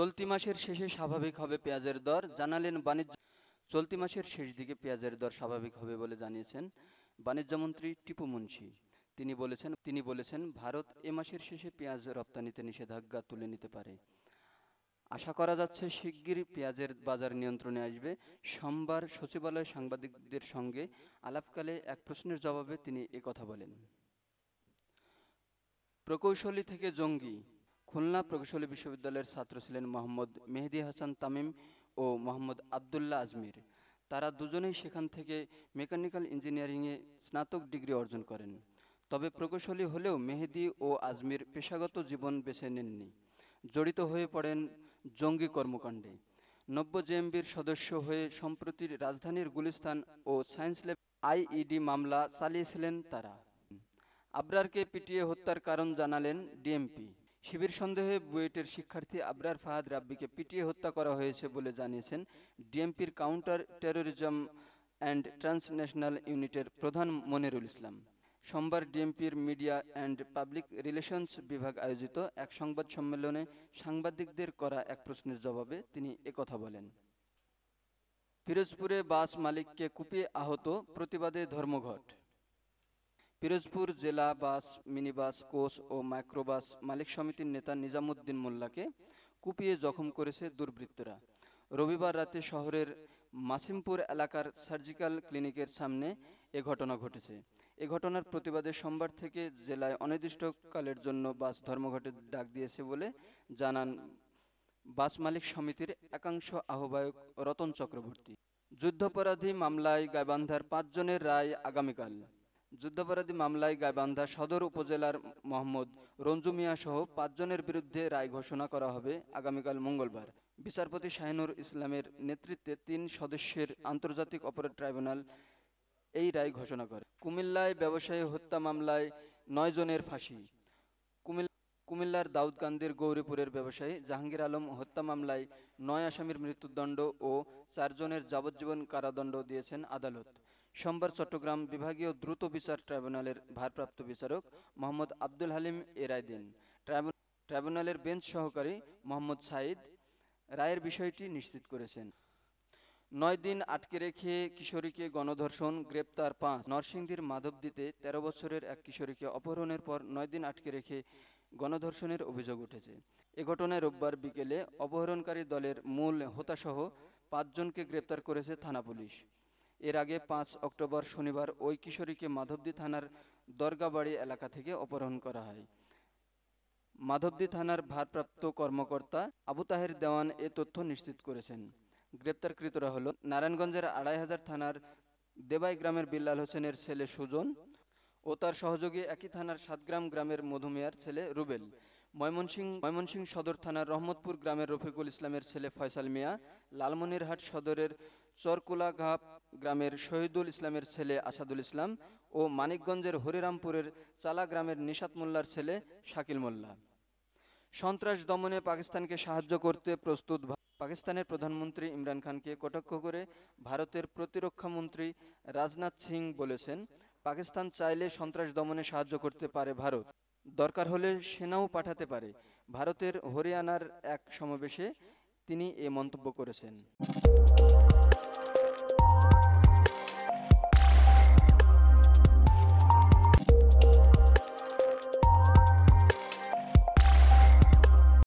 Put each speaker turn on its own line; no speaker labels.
চলতি মাসের শেষে স্বাভাবিক হবে পেঁয়াজের দর জানালেন বাণিজ্য চলতি মাসের শেষ দিকে পেঁয়াজের দর স্বাভাবিক হবে বলে জানিয়েছেন বাণিজ্যমন্ত্রী টিপু মুন্সি তিনি বলেছেন তিনি বলেছেন ভারত এ মাসের শেষে পেঁয়াজ রপ্তানিতে নিষেধাজ্ঞা তুলে নিতে পারে আশা করা যাচ্ছে শিগগিরই পেঁয়াজের বাজার নিয়ন্ত্রণে আসবে সোমবার সচিবালয় সাংবাদিকদের সঙ্গে আলাপকালে এক প্রশ্নের জবাবে তিনি কথা বলেন প্রকৌশলী থেকে জঙ্গি খুলনা প্রকৌশলী বিশ্ববিদ্যালয়ের ছাত্র ছিলেন মোহাম্মদ মেহেদি হাসান তামিম ও মোহাম্মদ আবদুল্লাহ আজমির তারা দুজনেই সেখান থেকে মেকানিক্যাল ইঞ্জিনিয়ারিংয়ে স্নাতক ডিগ্রি অর্জন করেন তবে প্রকৌশলী হলেও মেহেদি ও আজমির পেশাগত জীবন বেছে নেননি জড়িত হয়ে পড়েন জঙ্গি কর্মকাণ্ডে নব্য জেএমবির সদস্য হয়ে সম্প্রতি রাজধানীর গুলিস্তান ও সায়েন্স ল্যাব আইইডি মামলা চালিয়েছিলেন তারা আবরারকে পিটিয়ে হত্যার কারণ জানালেন ডিএমপি শিবির সন্দেহে বুয়েটের শিক্ষার্থী আবরার ফাহাদ রাব্বিকে পিটিয়ে হত্যা করা হয়েছে বলে জানিয়েছেন ডিএমপির কাউন্টার টেরোরিজম অ্যান্ড ট্রান্সন্যাশনাল ইউনিটের প্রধান মনিরুল ইসলাম সোমবার ডিএমপির মিডিয়া অ্যান্ড পাবলিক রিলেশনস বিভাগ আয়োজিত এক সংবাদ সম্মেলনে সাংবাদিকদের করা এক প্রশ্নের জবাবে তিনি একথা বলেন পিরোজপুরে বাস মালিককে কুপিয়ে আহত প্রতিবাদে ধর্মঘট পিরোজপুর জেলা বাস মিনিবাস কোচ ও মাইক্রোবাস মালিক সমিতির নেতা নিজামুদ্দিন মোল্লাকে কুপিয়ে জখম করেছে দুর্বৃত্তরা রবিবার রাতে শহরের মাসিমপুর এলাকার সার্জিক্যাল ক্লিনিকের সামনে এ ঘটনা ঘটেছে এ ঘটনার প্রতিবাদে সোমবার থেকে জেলায় অনির্দিষ্টকালের জন্য বাস ধর্মঘটের ডাক দিয়েছে বলে জানান বাস মালিক সমিতির একাংশ আহ্বায়ক রতন চক্রবর্তী যুদ্ধাপরাধী মামলায় গাইবান্ধার পাঁচজনের রায় আগামীকাল যুদ্ধাপরাধী মামলায় গাইবান্ধা সদর উপজেলার মোহাম্মদ রঞ্জু মিয়া সহ পাঁচজনের বিরুদ্ধে রায় ঘোষণা করা হবে আগামীকাল মঙ্গলবার বিচারপতি শাহিনুর ইসলামের নেতৃত্বে তিন সদস্যের আন্তর্জাতিক অপরাধ ট্রাইব্যুনাল এই রায় ঘোষণা করে কুমিল্লায় ব্যবসায়ী হত্যা মামলায় নয় জনের ফাঁসি কুমিল্লার দাউদকান্দির গৌরীপুরের ব্যবসায়ী জাহাঙ্গীর আলম হত্যা মামলায় নয় আসামির মৃত্যুদণ্ড ও চারজনের যাবজ্জীবন কারাদণ্ড দিয়েছেন আদালত সোমবার চট্টগ্রাম বিভাগীয় দ্রুত বিচার ট্রাইব্যুনালের ভারপ্রাপ্ত বিচারক মোহাম্মদ আব্দুল হালিম এ রায় দিন ট্রাইব্যুনালের বেঞ্চ সহকারী মোহাম্মদ সাইদ রায়ের বিষয়টি নিশ্চিত করেছেন নয় দিন আটকে রেখে কিশোরীকে গণধর্ষণ গ্রেপ্তার পাঁচ নরসিংদীর দিতে তেরো বছরের এক কিশোরীকে অপহরণের পর নয় দিন আটকে রেখে গণধর্ষণের অভিযোগ উঠেছে এ ঘটনায় রোববার বিকেলে অপহরণকারী দলের মূল হোতাসহ পাঁচজনকে গ্রেপ্তার করেছে থানা পুলিশ এর আগে পাঁচ অক্টোবর শনিবার ওই কিশোরীকে মাধবদী থানার দরগাবাড়ি এলাকা থেকে অপহরণ করা হয় মাধবদী থানার ভারপ্রাপ্ত কর্মকর্তা আবু তাহের দেওয়ান এ তথ্য নিশ্চিত করেছেন গ্রেপ্তারকৃতরা হল নারায়ণগঞ্জের আড়াই হাজার থানার দেবাই গ্রামের বিল্লাল হোসেনের ছেলে সুজন ও তার সহযোগী একই থানার সাতগ্রাম গ্রামের মধুমিয়ার ছেলে রুবেল ময়মনসিংহ ময়মনসিংহ সদর থানার রহমতপুর গ্রামের রফিকুল ইসলামের ছেলে ফয়সাল মিয়া লালমনিরহাট সদরের চরকুলাঘাপ গ্রামের শহীদুল ইসলামের ছেলে আসাদুল ইসলাম ও মানিকগঞ্জের হরিরামপুরের চালা গ্রামের নিশাত মোল্লার ছেলে শাকিল মোল্লা সন্ত্রাস দমনে পাকিস্তানকে সাহায্য করতে প্রস্তুত পাকিস্তানের প্রধানমন্ত্রী ইমরান খানকে কটাক্ষ করে ভারতের প্রতিরক্ষামন্ত্রী রাজনাথ সিং বলেছেন পাকিস্তান চাইলে সন্ত্রাস দমনে সাহায্য করতে পারে ভারত দরকার হলে সেনাও পাঠাতে পারে ভারতের হরিয়ানার এক সমাবেশে তিনি এ মন্তব্য করেছেন